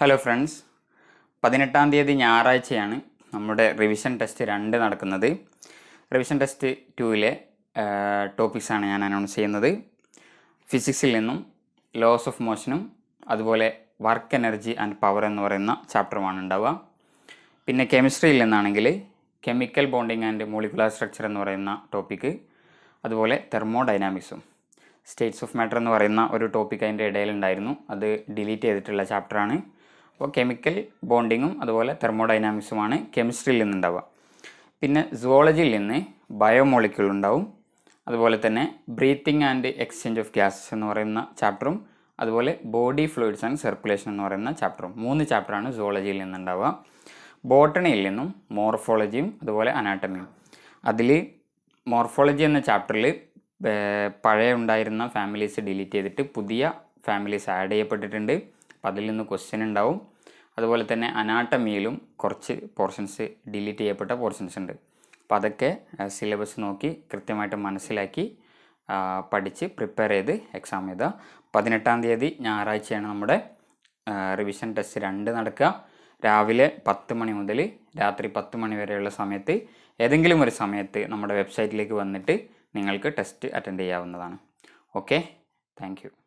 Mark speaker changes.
Speaker 1: hello friends പതിനെട്ടാം തീയതി ഞായറാഴ്ചയാണ് നമ്മുടെ റിവിഷൻ ടെസ്റ്റ് രണ്ട് നടക്കുന്നത് റിവിഷൻ ടെസ്റ്റ് ടുവിലെ ടോപ്പിക്സാണ് ഞാൻ അനൗൺസ് ചെയ്യുന്നത് ഫിസിക്സിൽ നിന്നും ലോസ് ഓഫ് മോഷനും അതുപോലെ വർക്ക് എനർജി ആൻഡ് പവർ എന്ന് പറയുന്ന ചാപ്റ്ററുമാണ് ഉണ്ടാവുക പിന്നെ കെമിസ്ട്രിയിൽ നിന്നാണെങ്കിൽ chemical bonding and molecular structure എന്ന് പറയുന്ന ടോപ്പിക്ക് അതുപോലെ തെർമോഡൈനാമിക്സും സ്റ്റേറ്റ്സ് ഓഫ് മാറ്റർ എന്ന് പറയുന്ന ഒരു ടോപ്പിക് അതിൻ്റെ ഇടയിലുണ്ടായിരുന്നു അത് ഡിലീറ്റ് ചെയ്തിട്ടുള്ള ചാപ്റ്ററാണ് അപ്പോൾ കെമിക്കൽ ബോണ്ടിങ്ങും അതുപോലെ തെർമോഡൈനാമിക്സുമാണ് കെമിസ്ട്രിയിൽ നിന്നുണ്ടാവുക പിന്നെ സുവോളജിയിൽ നിന്ന് ബയോമോളിക്യൂൾ ഉണ്ടാവും അതുപോലെ തന്നെ breathing and exchange of gases എന്ന് പറയുന്ന ചാപ്റ്ററും അതുപോലെ ബോഡി ഫ്ലൂയിഡ്സ് ആൻഡ് സർക്കുലേഷൻ എന്ന് പറയുന്ന ചാപ്റ്ററും മൂന്ന് ചാപ്റ്ററാണ് സുവോളജിയിൽ നിന്നുണ്ടാവുക ബോട്ടണിയിൽ നിന്നും മോർഫോളജിയും അതുപോലെ അനാട്ടമിയും അതിൽ മോർഫോളജി എന്ന ചാപ്റ്ററിൽ പഴയ ഉണ്ടായിരുന്ന ഫാമിലീസ് ഡിലീറ്റ് ചെയ്തിട്ട് പുതിയ ഫാമിലീസ് ആഡ് ചെയ്യപ്പെട്ടിട്ടുണ്ട് അപ്പോൾ അതിൽ നിന്ന് ക്വസ്റ്റ്യൻ ഉണ്ടാവും അതുപോലെ തന്നെ അനാട്ടമിയിലും കുറച്ച് പോർഷൻസ് ഡിലീറ്റ് ചെയ്യപ്പെട്ട പോർഷൻസ് ഉണ്ട് അപ്പോൾ അതൊക്കെ സിലബസ് നോക്കി കൃത്യമായിട്ട് മനസ്സിലാക്കി പഠിച്ച് പ്രിപ്പയർ ചെയ്ത് എക്സാം എഴുതുക പതിനെട്ടാം തീയതി ഞായറാഴ്ചയാണ് നമ്മുടെ റിവിഷൻ ടെസ്റ്റ് രണ്ട് നടക്കുക രാവിലെ പത്ത് മണി മുതൽ രാത്രി പത്ത് മണി വരെയുള്ള സമയത്ത് ഏതെങ്കിലും ഒരു സമയത്ത് നമ്മുടെ വെബ്സൈറ്റിലേക്ക് വന്നിട്ട് നിങ്ങൾക്ക് ടെസ്റ്റ് അറ്റൻഡ് ചെയ്യാവുന്നതാണ് ഓക്കെ താങ്ക്